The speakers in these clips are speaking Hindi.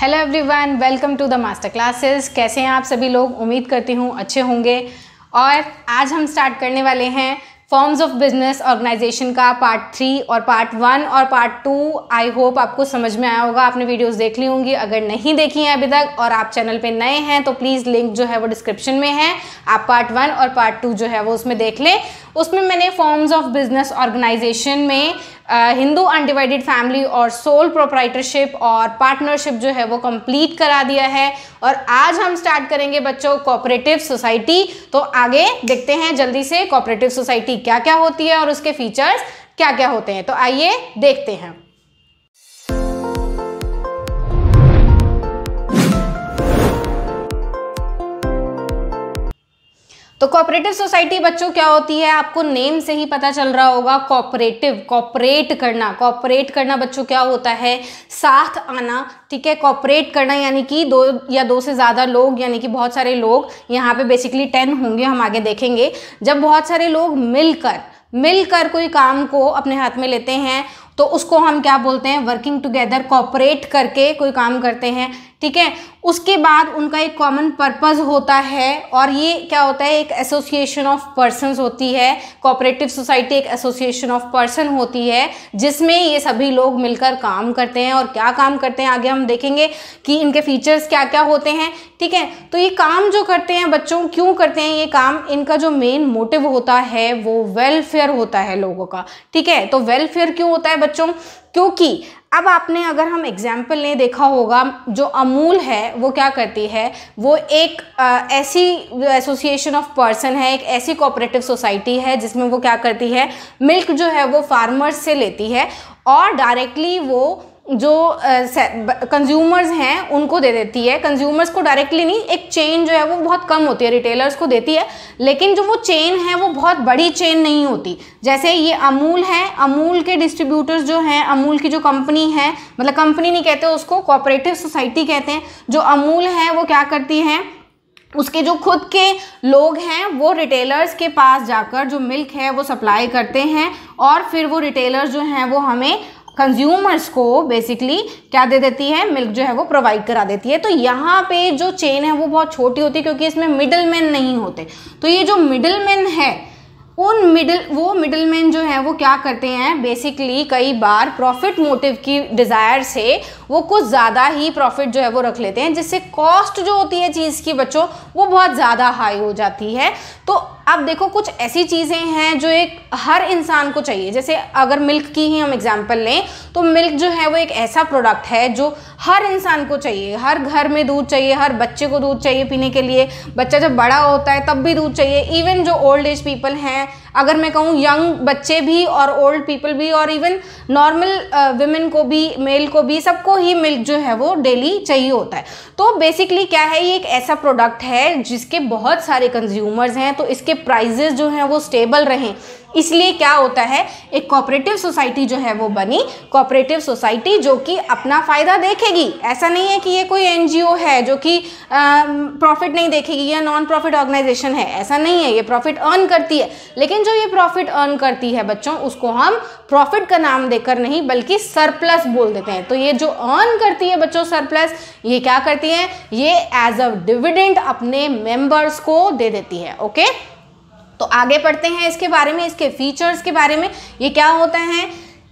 Hello everyone welcome to the master classes कैसे हैं आप सभी लोग उम्मीद करती हूँ अच्छे होंगे और आज हम स्टार्ट करने वाले हैं फॉर्म्स ऑफ बिजनेस ऑर्गेनाइजेशन का पार्ट थ्री और पार्ट वन और पार्ट टू आई होप आपको समझ में आया होगा आपने वीडियोस देख ली होंगी अगर नहीं देखी हैं अभी तक और आप चैनल पे नए हैं तो प्लीज़ लिंक जो है वो डिस्क्रिप्शन में है आप पार्ट वन और पार्ट टू जो है वो उसमें देख लें उसमें मैंने फॉर्म्स ऑफ बिजनेस ऑर्गेनाइजेशन में हिंदू अनडिवाइडेड फैमिली और सोल प्रोप्राइटरशिप और पार्टनरशिप जो है वो कंप्लीट करा दिया है और आज हम स्टार्ट करेंगे बच्चों कोऑपरेटिव सोसाइटी तो आगे देखते हैं जल्दी से कोऑपरेटिव सोसाइटी क्या क्या होती है और उसके फीचर्स क्या क्या होते हैं तो आइए देखते हैं तो कोऑपरेटिव सोसाइटी बच्चों क्या होती है आपको नेम से ही पता चल रहा होगा कोऑपरेटिव कोऑपरेट करना कोऑपरेट करना बच्चों क्या होता है साथ आना ठीक है कोऑपरेट करना यानी कि दो या दो से ज़्यादा लोग यानी कि बहुत सारे लोग यहाँ पे बेसिकली टेन होंगे हम आगे देखेंगे जब बहुत सारे लोग मिलकर मिलकर कोई काम को अपने हाथ में लेते हैं तो उसको हम क्या बोलते हैं वर्किंग टुगेदर कॉपरेट करके कोई काम करते हैं ठीक है उसके बाद उनका एक कॉमन पर्पज़ होता है और ये क्या होता है एक एसोसिएशन ऑफ पर्सन होती है कोऑपरेटिव सोसाइटी एक एसोसिएशन ऑफ पर्सन होती है जिसमें ये सभी लोग मिलकर काम करते हैं और क्या काम करते हैं आगे हम देखेंगे कि इनके फीचर्स क्या क्या होते हैं ठीक है तो ये काम जो करते हैं बच्चों क्यों करते हैं ये काम इनका जो मेन मोटिव होता है वो वेलफेयर होता है लोगों का ठीक है तो वेलफेयर क्यों होता है बच्चों क्योंकि अब आपने अगर हम एग्जाम्पल ने देखा होगा जो अमूल है वो क्या करती है वो एक आ, ऐसी एसोसिएशन ऑफ पर्सन है एक ऐसी कोऑपरेटिव सोसाइटी है जिसमें वो क्या करती है मिल्क जो है वो फार्मर्स से लेती है और डायरेक्टली वो जो कंज्यूमर्स हैं उनको दे देती है कंज्यूमर्स को डायरेक्टली नहीं एक चेन जो है वो बहुत कम होती है रिटेलर्स को देती है लेकिन जो वो चेन है वो बहुत बड़ी चेन नहीं होती जैसे ये अमूल है अमूल के डिस्ट्रीब्यूटर्स जो हैं अमूल की जो कंपनी है मतलब कंपनी नहीं कहते उसको कोऑपरेटिव सोसाइटी कहते हैं जो अमूल है वो क्या करती है उसके जो खुद के लोग हैं वो रिटेलर्स के पास जाकर जो मिल्क है वो सप्लाई करते हैं और फिर वो रिटेलर्स जो हैं वो हमें कंज्यूमर्स को बेसिकली क्या दे देती है मिल्क जो है वो प्रोवाइड करा देती है तो यहाँ पे जो चेन है वो बहुत छोटी होती है क्योंकि इसमें मिडल मैन नहीं होते तो ये जो मिडल मैन है उन मिडिल वो मिडल मैन जो है वो क्या करते हैं बेसिकली कई बार प्रॉफिट मोटिव की डिज़ायर से वो कुछ ज़्यादा ही प्रॉफिट जो है वो रख लेते हैं जिससे कॉस्ट जो होती है चीज़ की बच्चों वो बहुत ज़्यादा हाई हो जाती है तो अब देखो कुछ ऐसी चीज़ें हैं जो एक हर इंसान को चाहिए जैसे अगर मिल्क की ही हम एग्जाम्पल लें तो मिल्क जो है वो एक ऐसा प्रोडक्ट है जो हर इंसान को चाहिए हर घर में दूध चाहिए हर बच्चे को दूध चाहिए पीने के लिए बच्चा जब बड़ा होता है तब भी दूध चाहिए इवन जो ओल्ड एज पीपल हैं अगर मैं कहूँ यंग बच्चे भी और ओल्ड पीपल भी और इवन नॉर्मल वुमेन को भी मेल को भी सबको ही मिल्क जो है वो डेली चाहिए होता है तो बेसिकली क्या है ये एक ऐसा प्रोडक्ट है जिसके बहुत सारे कंज्यूमर्स हैं तो इसके प्राइजेज जो हैं वो स्टेबल रहें इसलिए क्या होता है एक कॉपरेटिव सोसाइटी जो है वो बनी कॉपरेटिव सोसाइटी जो कि अपना फ़ायदा देखेगी ऐसा नहीं है कि ये कोई एनजीओ है जो कि प्रॉफिट नहीं देखेगी या नॉन प्रॉफिट ऑर्गेनाइजेशन है ऐसा नहीं है ये प्रॉफिट अर्न करती है लेकिन जो ये प्रॉफिट अर्न करती है बच्चों उसको हम प्रॉफिट का नाम देकर नहीं बल्कि सरप्लस बोल देते हैं तो ये जो अर्न करती है बच्चों सरप्लस ये क्या करती है ये एज अ डिविडेंट अपने मेंबर्स को दे देती है ओके तो आगे पढ़ते हैं इसके बारे में इसके फीचर्स के बारे में ये क्या होता है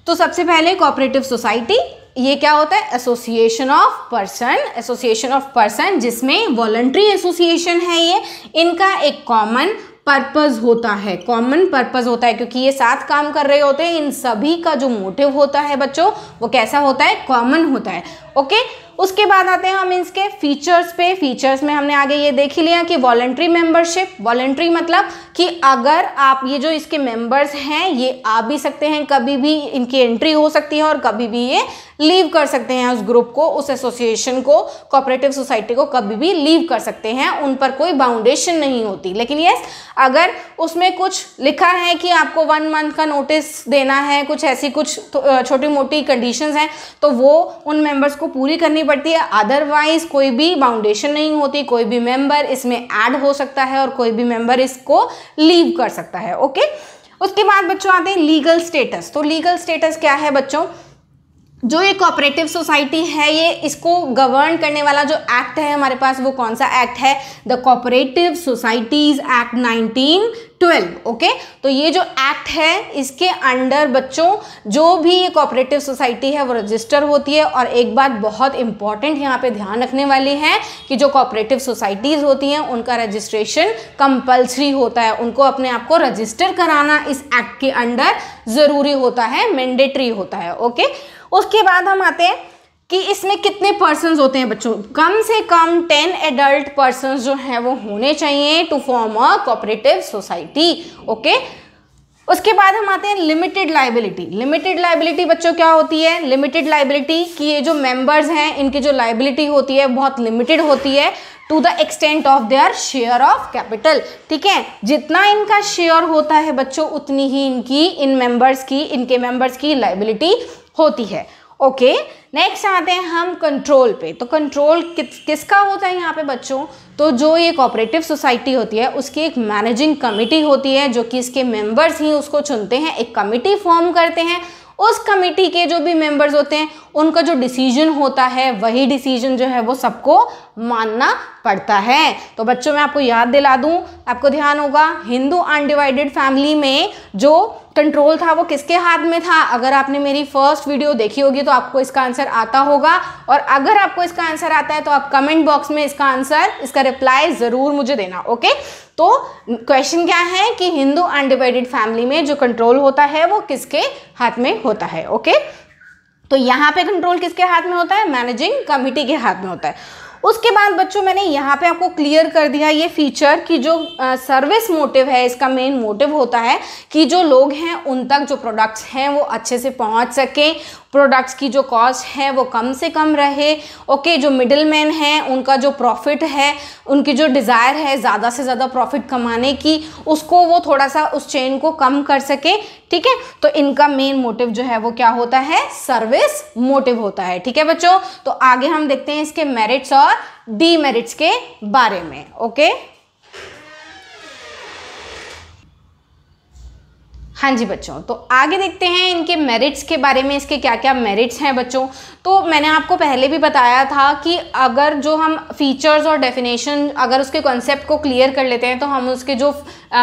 तो सबसे पहले कॉपरेटिव सोसाइटी ये क्या होता है association of person association of person जिसमें वॉलंट्री एसोसिएशन है ये इनका एक कॉमन पर्पज़ होता है कॉमन पर्पज़ होता है क्योंकि ये साथ काम कर रहे होते हैं इन सभी का जो मोटिव होता है बच्चों वो कैसा होता है कॉमन होता है ओके okay? उसके बाद आते हैं हम इसके फीचर्स पे फीचर्स में हमने आगे ये देख ही लिया कि वॉलेंट्री मेंबरशिप वॉलेंट्री मतलब कि अगर आप ये जो इसके मेंबर्स हैं ये आ भी सकते हैं कभी भी इनकी एंट्री हो सकती है और कभी भी ये लीव कर सकते हैं उस ग्रुप को उस एसोसिएशन को कॉपरेटिव सोसाइटी को कभी भी लीव कर सकते हैं उन पर कोई बाउंडेशन नहीं होती लेकिन यस अगर उसमें कुछ लिखा है कि आपको वन मंथ का नोटिस देना है कुछ ऐसी कुछ छोटी मोटी कंडीशन हैं तो वो उन मेंबर्स को पूरी करनी पड़ती है अदरवाइज कोई भी बाउंडेशन नहीं होती कोई भी मेम्बर इसमें ऐड हो सकता है और कोई भी मेम्बर इसको लीव कर सकता है ओके उसके बाद बच्चों आते हैं लीगल स्टेटस तो लीगल स्टेटस क्या है बच्चों जो ये कोऑपरेटिव सोसाइटी है ये इसको गवर्न करने वाला जो एक्ट है हमारे पास वो कौन सा एक्ट है the cooperative societies act 1912 okay तो ये जो एक्ट है इसके अंडर बच्चों जो भी ये कोऑपरेटिव सोसाइटी है वो रजिस्टर होती है और एक बात बहुत इंपॉर्टेंट यहाँ पे ध्यान रखने वाली है कि जो कोऑपरेटिव सोसाइटीज़ होती हैं उनका रजिस्ट्रेशन कंपल्सरी होता है उनको अपने आप को रजिस्टर कराना इस एक्ट के अंडर ज़रूरी होता है मैंडेटरी होता है ओके okay? उसके बाद हम आते हैं कि इसमें कितने पर्सन होते हैं बच्चों कम से कम टेन एडल्ट पर्सन जो हैं वो होने चाहिए to form a cooperative society okay उसके बाद हम आते हैं लिमिटेड लाइबिलिटी लिमिटेड लाइबिलिटी बच्चों क्या होती है लिमिटेड लाइबिलिटी कि ये जो मेंबर्स हैं इनकी जो लाइबिलिटी होती है बहुत लिमिटेड होती है to the extent of their share of capital ठीक है जितना इनका शेयर होता है बच्चों उतनी ही इनकी इन मेंबर्स की इनके मेंबर्स की लाइबिलिटी होती है ओके नेक्स्ट आते हैं हम कंट्रोल पे तो कंट्रोल कि, किसका होता है यहाँ पे बच्चों तो जो ये कॉपरेटिव सोसाइटी होती है उसकी एक मैनेजिंग कमिटी होती है जो कि इसके मेंबर्स ही उसको चुनते हैं एक कमिटी फॉर्म करते हैं उस कमिटी के जो भी मेंबर्स होते हैं उनका जो डिसीजन होता है वही डिसीजन जो है वो सबको मानना पड़ता है तो बच्चों मैं आपको याद दिला दूँ आपको ध्यान होगा हिंदू अनडिवाइडेड फैमिली में जो कंट्रोल था वो किसके हाथ में था अगर आपने मेरी फर्स्ट वीडियो देखी होगी तो आपको इसका आंसर आता होगा और अगर आपको इसका आंसर आता है तो आप कमेंट बॉक्स में इसका आंसर इसका रिप्लाई ज़रूर मुझे देना ओके तो क्वेश्चन क्या है कि हिंदू अनडिवाइडेड फैमिली में जो कंट्रोल होता है वो किसके हाथ में होता है ओके तो यहाँ पे कंट्रोल किसके हाथ में होता है मैनेजिंग कमिटी के हाथ में होता है उसके बाद बच्चों मैंने यहाँ पे आपको क्लियर कर दिया ये फीचर कि जो सर्विस मोटिव है इसका मेन मोटिव होता है कि जो लोग हैं उन तक जो प्रोडक्ट्स हैं वो अच्छे से पहुँच सकें प्रोडक्ट्स की जो कॉस्ट है वो कम से कम रहे ओके जो मिडिल मैन हैं उनका जो प्रॉफिट है उनकी जो डिज़ायर है ज़्यादा से ज़्यादा प्रॉफिट कमाने की उसको वो थोड़ा सा उस चेन को कम कर सके ठीक है तो इनका मेन मोटिव जो है वो क्या होता है सर्विस मोटिव होता है ठीक है बच्चों तो आगे हम देखते हैं इसके मेरिट्स और डीमेरिट्स के बारे में ओके हाँ जी बच्चों तो आगे देखते हैं इनके मेरिट्स के बारे में इसके क्या क्या मेरिट्स हैं बच्चों तो मैंने आपको पहले भी बताया था कि अगर जो हम फीचर्स और डेफिनेशन अगर उसके कॉन्सेप्ट को क्लियर कर लेते हैं तो हम उसके जो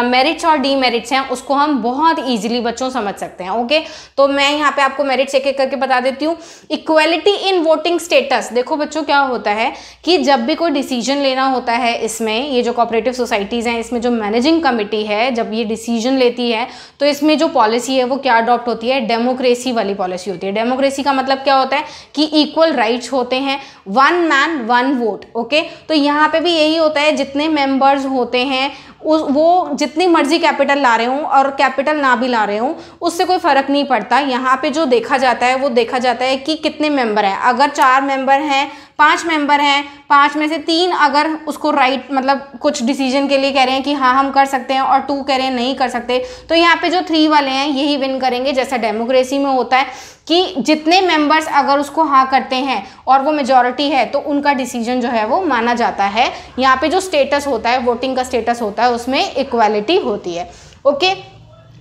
मेरिट्स और डीमेरिट्स हैं उसको हम बहुत ईजिली बच्चों समझ सकते हैं ओके तो मैं यहाँ पे आपको मेरिट्स एक एक करके बता देती हूँ इक्वेलिटी इन वोटिंग स्टेटस देखो बच्चों क्या होता है कि जब भी कोई डिसीजन लेना होता है इसमें ये जो कॉपरेटिव सोसाइटीज़ हैं इसमें जो मैनेजिंग कमिटी है जब ये डिसीजन लेती है तो इस इसमें जो पॉलिसी है वो क्या अडॉप्ट होती है डेमोक्रेसी वाली पॉलिसी होती है डेमोक्रेसी का मतलब क्या होता है कि इक्वल राइट्स होते हैं one man one vote okay तो यहाँ पे भी यही होता है जितने मेंबर्स होते हैं उस वो जितनी मर्जी कैपिटल ला रहे हों और कैपिटल ना भी ला रहे हों उससे कोई फ़र्क नहीं पड़ता यहाँ पे जो देखा जाता है वो देखा जाता है कि कितने मेंबर हैं अगर चार मेंबर हैं पांच मेंबर हैं पांच में से तीन अगर उसको राइट मतलब कुछ डिसीजन के लिए कह रहे हैं कि हाँ हम कर सकते हैं और टू कह रहे हैं नहीं कर सकते तो यहाँ पे जो थ्री वाले हैं यही विन करेंगे जैसा डेमोक्रेसी में होता है कि जितने मेंबर्स अगर उसको हाँ करते हैं और वो मेजॉरिटी है तो उनका डिसीजन जो है वो माना जाता है यहाँ पे जो स्टेटस होता है वोटिंग का स्टेटस होता है उसमें इक्वालिटी होती है ओके okay?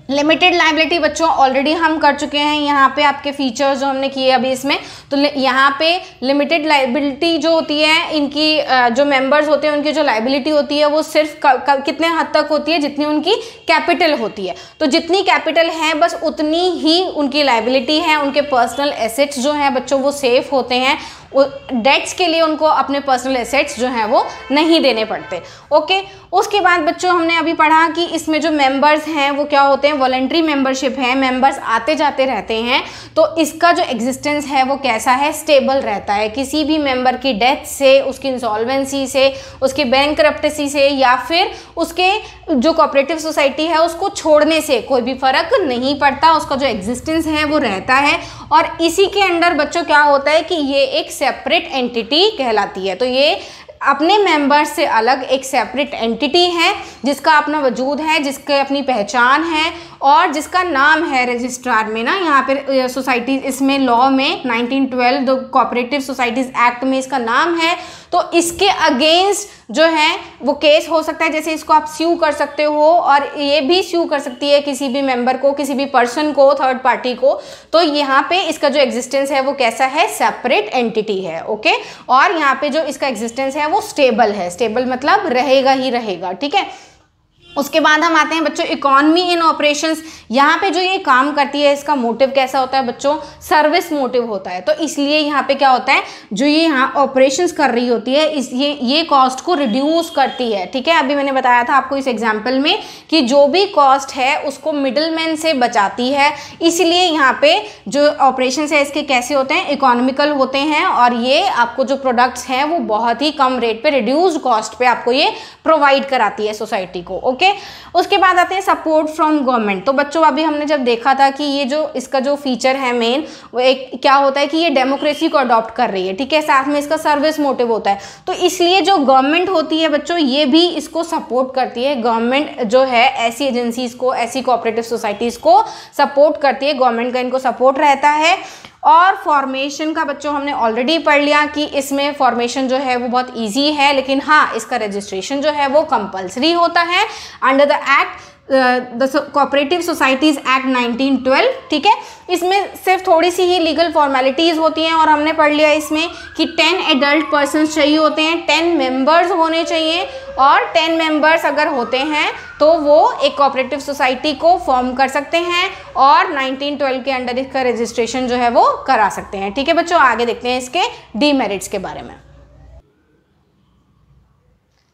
लिमिटेड लाइबिलिटी बच्चों ऑलरेडी हम कर चुके हैं यहाँ पे आपके फीचर्स जो हमने किए अभी इसमें तो यहाँ पे लिमिटेड लाइबिलिटी जो होती है इनकी जो मेंबर्स होते हैं उनकी जो लाइबिलिटी होती है वो सिर्फ क, क, कितने हद तक होती है जितनी उनकी कैपिटल होती है तो जितनी कैपिटल है बस उतनी ही उनकी लाइबिलिटी है उनके पर्सनल एसेट्स जो हैं बच्चों वो सेफ होते हैं डेट्स के लिए उनको अपने पर्सनल एसेट्स जो हैं वो नहीं देने पड़ते ओके उसके बाद बच्चों हमने अभी पढ़ा कि इसमें जो मेंबर्स हैं वो क्या होते हैं वॉलेंट्री मेंबरशिप है मेंबर्स आते जाते रहते हैं तो इसका जो एग्जिस्टेंस है वो कैसा है स्टेबल रहता है किसी भी मेंबर की डेथ से उसकी इंसॉल्वेंसी से उसके बैंक से या फिर उसके जो कॉपरेटिव सोसाइटी है उसको छोड़ने से कोई भी फ़र्क नहीं पड़ता उसका जो एग्जिस्टेंस है वो रहता है और इसी के अंडर बच्चों क्या होता है कि ये एक सेपरेट एंटिटी कहलाती है तो ये अपने मेंबर से अलग एक सेपरेट एंटिटी है जिसका अपना वजूद है जिसके अपनी पहचान है और जिसका नाम है रजिस्ट्रार में ना यहाँ पर सोसाइटी इसमें लॉ में 1912 द कोऑपरेटिव सोसाइटीज़ एक्ट में इसका नाम है तो इसके अगेंस्ट जो है वो केस हो सकता है जैसे इसको आप स्यू कर सकते हो और ये भी स्यू कर सकती है किसी भी मेंबर को किसी भी पर्सन को थर्ड पार्टी को तो यहाँ पे इसका जो एग्जिस्टेंस है वो कैसा है सेपरेट एंटिटी है ओके और यहाँ पे जो इसका एग्जिस्टेंस है वो स्टेबल है स्टेबल मतलब रहेगा ही रहेगा ठीक है उसके बाद हम आते हैं बच्चों इकोनॉमी इन ऑपरेशंस यहाँ पे जो ये काम करती है इसका मोटिव कैसा होता है बच्चों सर्विस मोटिव होता है तो इसलिए यहाँ पे क्या होता है जो ये यहाँ ऑपरेशंस कर रही होती है इस ये ये कॉस्ट को रिड्यूस करती है ठीक है अभी मैंने बताया था आपको इस एग्जाम्पल में कि जो भी कॉस्ट है उसको मिडल से बचाती है इसलिए यहाँ पे जो ऑपरेशन है इसके कैसे होते हैं इकोनॉमिकल होते हैं और ये आपको जो प्रोडक्ट्स हैं वो बहुत ही कम रेट पर रिड्यूज कॉस्ट पर आपको ये प्रोवाइड कराती है सोसाइटी को ओके ओके उसके बाद आते हैं सपोर्ट फ्रॉम गवर्नमेंट तो बच्चों अभी हमने जब देखा था कि ये जो इसका जो फीचर है मेन वो एक क्या होता है कि ये डेमोक्रेसी को अडॉप्ट कर रही है ठीक है साथ में इसका सर्विस मोटिव होता है तो इसलिए जो गवर्नमेंट होती है बच्चों ये भी इसको सपोर्ट करती है गवर्नमेंट जो है ऐसी एजेंसीज को ऐसी कोऑपरेटिव सोसाइटीज़ को सपोर्ट करती है गवर्नमेंट का इनको सपोर्ट रहता है और फॉर्मेशन का बच्चों हमने ऑलरेडी पढ़ लिया कि इसमें फॉर्मेशन जो है वो बहुत ईजी है लेकिन हाँ इसका रजिस्ट्रेशन जो है वो कंपल्सरी होता है under the act the cooperative societies act 1912 ठीक है इसमें सिर्फ थोड़ी सी ही लीगल फॉर्मेलिटीज़ होती हैं और हमने पढ़ लिया इसमें कि 10 एडल्ट पर्सन चाहिए होते हैं 10 मेंबर्स होने चाहिए और टेन मेंबर्स अगर होते हैं तो वो एक कोऑपरेटिव सोसाइटी को फॉर्म कर सकते हैं और 1912 के अंडर इसका रजिस्ट्रेशन जो है वो करा सकते हैं ठीक है बच्चों आगे देखते हैं इसके डीमेरिट्स के बारे में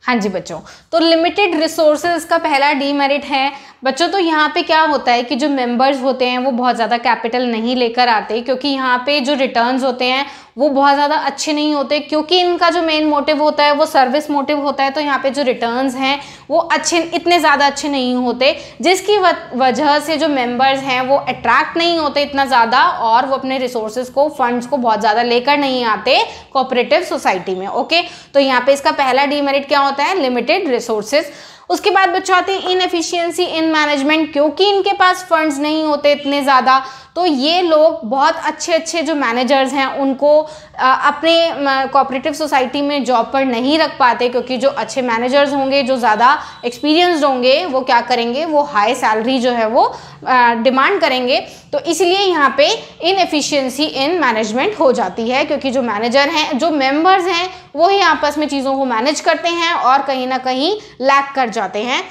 हाँ जी बच्चों तो लिमिटेड रिसोर्सेज का पहला डीमेरिट है बच्चों तो यहाँ पे क्या होता है कि जो मेंबर्स होते हैं वो बहुत ज़्यादा कैपिटल नहीं लेकर आते क्योंकि यहाँ पे जो रिटर्न्स होते हैं वो बहुत ज़्यादा अच्छे नहीं होते क्योंकि इनका जो मेन मोटिव होता है वो सर्विस मोटिव होता है तो यहाँ पे जो रिटर्न्स हैं वो अच्छे इतने ज़्यादा अच्छे नहीं होते जिसकी वजह से जो मेम्बर्स हैं वो अट्रैक्ट नहीं होते इतना ज़्यादा और वो अपने रिसोर्सेज को फंड्स को बहुत ज़्यादा लेकर नहीं आते कॉपरेटिव सोसाइटी में ओके तो यहाँ पर इसका पहला डीमेरिट क्या होता है लिमिटेड रिसोर्सेज उसके बाद बच्चों आते हैं इनएफिशियंसी इन मैनेजमेंट क्योंकि इनके पास फंड्स नहीं होते इतने ज़्यादा तो ये लोग बहुत अच्छे अच्छे जो मैनेजर्स हैं उनको अपने कोऑपरेटिव सोसाइटी में जॉब पर नहीं रख पाते क्योंकि जो अच्छे मैनेजर्स होंगे जो ज़्यादा एक्सपीरियंसड होंगे वो क्या करेंगे वो हाई सैलरी जो है वो डिमांड करेंगे तो इसलिए यहाँ पे एफिशियंसी इन मैनेजमेंट हो जाती है क्योंकि जो मैनेजर हैं जो मेंबर्स हैं वो ही आपस में चीज़ों को मैनेज करते हैं और कहीं ना कहीं लैक कर जाते हैं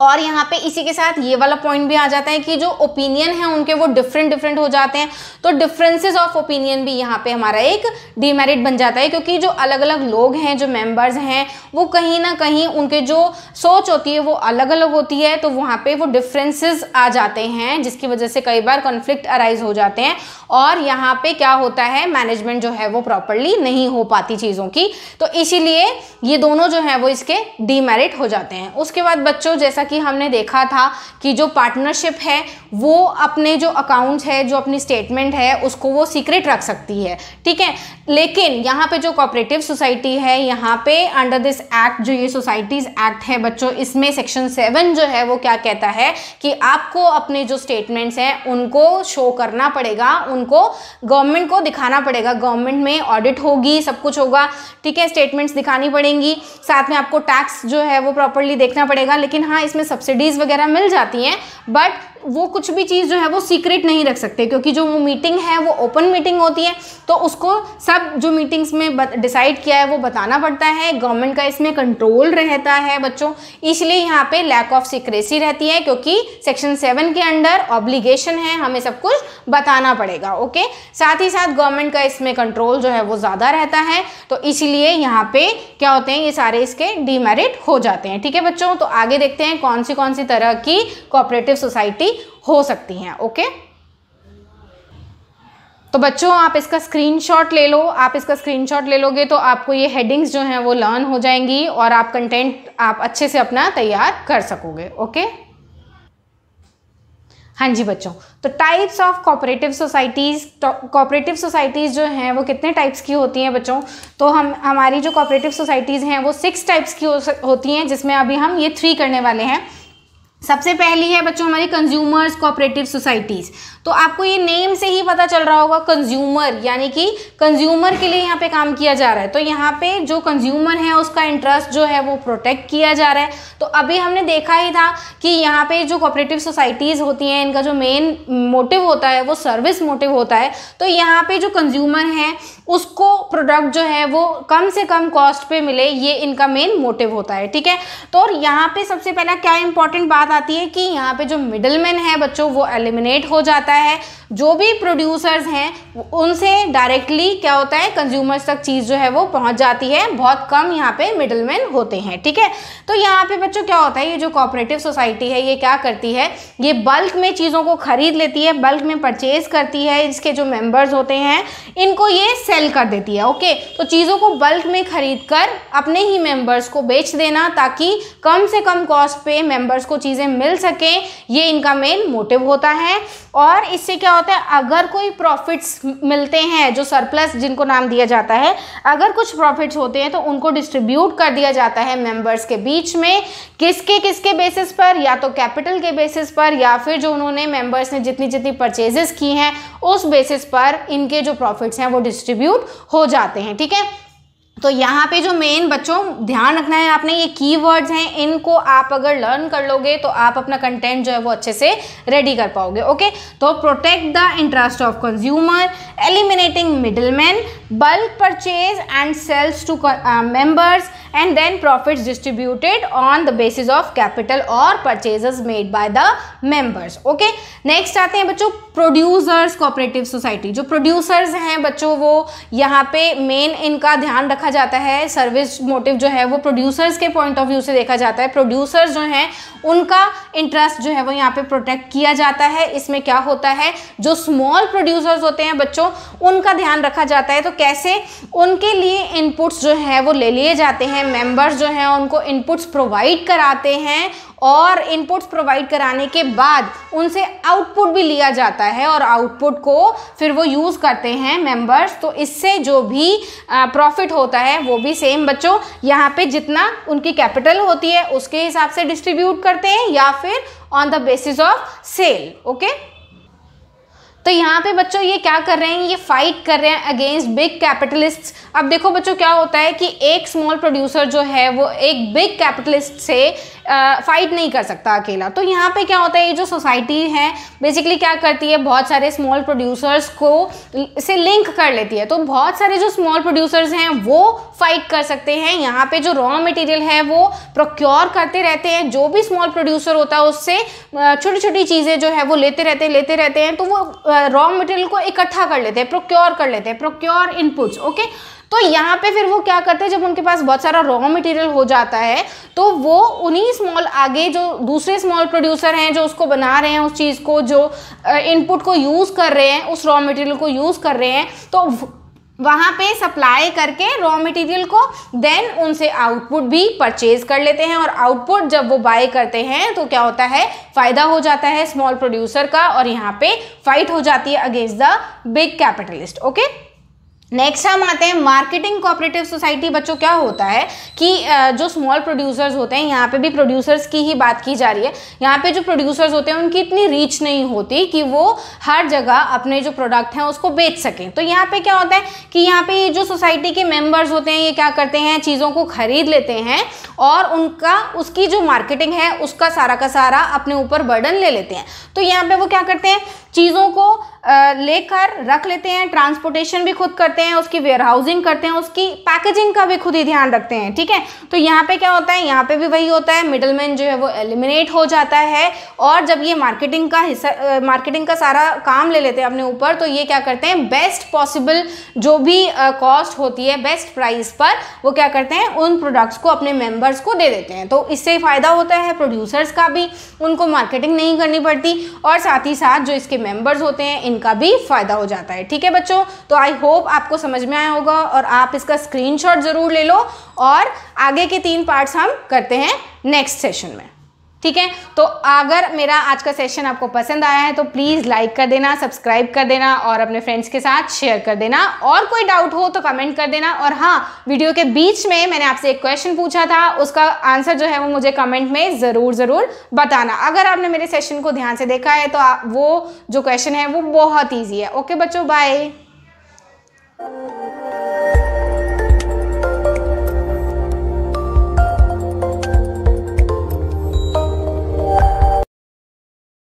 और यहाँ पे इसी के साथ ये वाला पॉइंट भी आ जाता है कि जो ओपिनियन है उनके वो डिफरेंट डिफरेंट हो जाते हैं तो डिफरेंसेस ऑफ ओपिनियन भी यहाँ पे हमारा एक डीमेरिट बन जाता है क्योंकि जो अलग अलग लोग हैं जो मेंबर्स हैं वो कहीं ना कहीं उनके जो सोच होती है वो अलग अलग होती है तो वहाँ पर वो डिफ्रेंसेज आ जाते हैं जिसकी वजह से कई बार कॉन्फ्लिक्ट अराइज हो जाते हैं और यहाँ पर क्या होता है मैनेजमेंट जो है वो प्रॉपरली नहीं हो पाती चीज़ों की तो इसीलिए ये दोनों जो है वो इसके डीमेरिट हो जाते हैं उसके बाद बच्चों जैसा कि हमने देखा था कि जो पार्टनरशिप है वो अपने जो अकाउंट्स है जो अपनी स्टेटमेंट है उसको वो सीक्रेट रख सकती है ठीक है लेकिन यहाँ पे जो कॉपरेटिव सोसाइटी है यहाँ पे अंडर दिस एक्ट जो ये सोसाइटीज़ एक्ट है बच्चों इसमें सेक्शन सेवन जो है वो क्या कहता है कि आपको अपने जो स्टेटमेंट्स हैं उनको शो करना पड़ेगा उनको गवर्नमेंट को दिखाना पड़ेगा गवर्नमेंट में ऑडिट होगी सब कुछ होगा ठीक है स्टेटमेंट्स दिखानी पड़ेंगी साथ में आपको टैक्स जो है वो प्रॉपरली देखना पड़ेगा लेकिन हाँ इसमें सब्सिडीज़ वगैरह मिल जाती हैं बट वो कुछ भी चीज़ जो है वो सीक्रेट नहीं रख सकते क्योंकि जो वो मीटिंग है वो ओपन मीटिंग होती है तो उसको सब जो मीटिंग्स में डिसाइड किया है वो बताना पड़ता है गवर्नमेंट का इसमें कंट्रोल रहता है बच्चों इसलिए यहाँ पे लैक ऑफ सीक्रेसी रहती है क्योंकि सेक्शन सेवन के अंडर ऑब्लिगेशन है हमें सब कुछ बताना पड़ेगा ओके साथ ही साथ गवर्नमेंट का इसमें कंट्रोल जो है वो ज़्यादा रहता है तो इसीलिए यहाँ पर क्या होते हैं ये सारे इसके डीमेरिट हो जाते हैं ठीक है बच्चों तो आगे देखते हैं कौन सी कौन सी तरह की कोऑपरेटिव सोसाइटी भी हो सकती हैं ओके तो बच्चों आप इसका स्क्रीनशॉट ले लो आप इसका स्क्रीनशॉट ले लोगे तो आपको ये हेडिंग्स जो हैं वो लर्न हो जाएंगी और आप कंटेंट आप अच्छे से अपना तैयार कर सकोगे ओके हाँ जी बच्चों तो types of cooperative societies cooperative societies जो हैं वो कितने टाइप्स की होती हैं बच्चों तो हम हमारी जो कॉपरेटिव सोसाइटीज़ हैं वो सिक्स टाइप्स की हो, होती हैं जिसमें अभी हम ये थ्री करने वाले हैं सबसे पहली है बच्चों हमारी कंज्यूमर्स कोऑपरेटिव सोसाइटीज़ तो आपको ये नेम से ही पता चल रहा होगा कंज्यूमर यानी कि कंज्यूमर के लिए यहाँ पे काम किया जा रहा है तो यहाँ पे जो कंज्यूमर है उसका इंटरेस्ट जो है वो प्रोटेक्ट किया जा रहा है तो अभी हमने देखा ही था कि यहाँ पे जो कोऑपरेटिव सोसाइटीज़ होती हैं इनका जो मेन मोटिव होता है वो सर्विस मोटिव होता है तो यहाँ पर जो कंज्यूमर है उसको प्रोडक्ट जो है वो कम से कम कॉस्ट पर मिले ये इनका मेन मोटिव होता है ठीक है तो यहाँ पर सबसे पहला क्या इंपॉर्टेंट बात बात आती है कि यहाँ पे जो मिडलमैन है बच्चों वो एलिमिनेट हो जाता है जो भी प्रोड्यूसर्स हैं उनसे डायरेक्टली क्या होता है कंज्यूमर्स तक चीज़ जो है वो पहुँच जाती है बहुत कम यहाँ पे मिडलमैन होते हैं ठीक है तो यहाँ पे बच्चों क्या होता है ये जो कॉपरेटिव सोसाइटी है ये क्या करती है ये बल्क में चीज़ों को खरीद लेती है बल्क में परचेज करती है इसके जो मेम्बर्स होते हैं इनको ये सेल कर देती है ओके तो चीज़ों को बल्क में खरीद कर अपने ही मेम्बर्स को बेच देना ताकि कम से कम कॉस्ट पे मेम्बर्स को चीज़ चीज़ें मिल सकें ये इनका मेन मोटिव होता है और इससे क्या होता है अगर कोई प्रॉफिट्स मिलते हैं जो सरप्लस जिनको नाम दिया जाता है अगर कुछ प्रॉफिट्स होते हैं तो उनको डिस्ट्रीब्यूट कर दिया जाता है मेंबर्स के बीच में किसके किसके बेसिस पर या तो कैपिटल के बेसिस पर या फिर जो उन्होंने मेंबर्स ने जितनी जितनी परचेजेस की हैं उस बेसिस पर इनके जो प्रॉफिट्स हैं वो डिस्ट्रीब्यूट हो जाते हैं ठीक है तो यहाँ पे जो मेन बच्चों ध्यान रखना है आपने ये कीवर्ड्स हैं इनको आप अगर लर्न कर लोगे तो आप अपना कंटेंट जो है वो अच्छे से रेडी कर पाओगे ओके तो protect the interest of consumer eliminating middleman bulk purchase and sells to uh, members and then profits distributed on the basis of capital or purchases made by the members okay next आते हैं बच्चों producers cooperative society जो producers हैं बच्चों वो यहाँ पे main इनका ध्यान रखा जाता है service motive जो है वो producers के point of view से देखा जाता है producers जो हैं उनका interest जो है वो यहाँ पे protect किया जाता है इसमें क्या होता है जो small producers होते हैं बच्चों उनका ध्यान रखा जाता है तो कैसे उनके लिए इनपुट्स जो हैं वो ले लिए जाते हैं मेंबर्स जो हैं उनको इनपुट्स प्रोवाइड कराते हैं और इनपुट्स प्रोवाइड कराने के बाद उनसे आउटपुट भी लिया जाता है और आउटपुट को फिर वो यूज़ करते हैं मेंबर्स तो इससे जो भी प्रॉफिट होता है वो भी सेम बच्चों यहाँ पे जितना उनकी कैपिटल होती है उसके हिसाब से डिस्ट्रीब्यूट करते हैं या फिर on the basis of sale okay तो यहाँ पे बच्चों ये क्या कर रहे हैं ये फाइट कर रहे हैं अगेंस्ट बिग कैपिटलिस्ट अब देखो बच्चों क्या होता है कि एक स्मॉल प्रोड्यूसर जो है वो एक बिग कैपिटलिस्ट से फाइट नहीं कर सकता अकेला तो यहाँ पे क्या होता है ये जो सोसाइटी है बेसिकली क्या करती है बहुत सारे स्मॉल प्रोड्यूसर्स को से लिंक कर लेती है तो बहुत सारे जो स्मॉल प्रोड्यूसर्स हैं वो फाइट कर सकते हैं यहाँ पे जो रॉ मटेरियल है वो प्रोक्योर करते रहते हैं जो भी स्मॉल प्रोड्यूसर होता है उससे छोटी छोटी चीज़ें जो है वो लेते रहते हैं लेते रहते हैं तो वो रॉ मटेरियल को इकट्ठा कर लेते हैं प्रोक्योर कर लेते हैं प्रोक्योर इनपुट्स ओके तो यहाँ पे फिर वो क्या करते हैं जब उनके पास बहुत सारा रॉ मटेरियल हो जाता है तो वो उन्हीं स्मॉल आगे जो दूसरे स्मॉल प्रोड्यूसर हैं जो उसको बना रहे हैं उस चीज़ को जो इनपुट को यूज़ कर रहे हैं उस रॉ मटेरियल को यूज़ कर रहे हैं तो वहाँ पे सप्लाई करके रॉ मटेरियल को देन उनसे आउटपुट भी परचेज कर लेते हैं और आउटपुट जब वो बाय करते हैं तो क्या होता है फ़ायदा हो जाता है स्मॉल प्रोड्यूसर का और यहाँ पे फाइट हो जाती है against the big capitalist okay next हम आते हैं मार्केटिंग कोऑपरेटिव सोसाइटी बच्चों क्या होता है कि जो स्मॉल प्रोड्यूसर्स होते हैं यहाँ पे भी प्रोड्यूसर्स की ही बात की जा रही है यहाँ पे जो प्रोड्यूसर्स होते हैं उनकी इतनी रीच नहीं होती कि वो हर जगह अपने जो प्रोडक्ट हैं उसको बेच सकें तो यहाँ पे क्या होता है कि यहाँ पे जो सोसाइटी के मेम्बर्स होते हैं ये क्या करते हैं चीज़ों को खरीद लेते हैं और उनका उसकी जो मार्केटिंग है उसका सारा का सारा अपने ऊपर बर्डन ले लेते हैं तो यहाँ पर वो क्या करते हैं चीज़ों को लेकर रख लेते हैं ट्रांसपोर्टेशन भी खुद करते हैं उसकी वेयर हाउसिंग करते हैं उसकी पैकेजिंग का भी खुद ही ध्यान रखते हैं ठीक है तो यहाँ पे क्या होता है यहाँ पे भी वही होता है मिडलमैन जो है वो एलिमिनेट हो जाता है और जब ये मार्केटिंग का हिस्सा मार्केटिंग का सारा काम ले लेते हैं अपने ऊपर तो ये क्या करते हैं बेस्ट पॉसिबल जो भी कॉस्ट होती है बेस्ट प्राइस पर वो क्या करते हैं उन प्रोडक्ट्स को अपने मेम्बर्स को दे देते हैं तो इससे फ़ायदा होता है प्रोड्यूसर्स का भी उनको मार्केटिंग नहीं करनी पड़ती और साथ ही साथ जो इसके मेम्बर्स होते हैं इन इनका भी फ़ायदा हो जाता है ठीक है बच्चों तो आई होप आपको समझ में आया होगा और आप इसका स्क्रीनशॉट ज़रूर ले लो और आगे के तीन पार्ट्स हम करते हैं नेक्स्ट सेशन में ठीक है तो अगर मेरा आज का सेशन आपको पसंद आया है तो प्लीज़ लाइक कर देना सब्सक्राइब कर देना और अपने फ्रेंड्स के साथ शेयर कर देना और कोई डाउट हो तो कमेंट कर देना और हाँ वीडियो के बीच में मैंने आपसे एक क्वेश्चन पूछा था उसका आंसर जो है वो मुझे कमेंट में ज़रूर ज़रूर बताना अगर आपने मेरे सेशन को ध्यान से देखा है तो वो जो क्वेश्चन है वो बहुत ईजी है ओके बच्चों बाय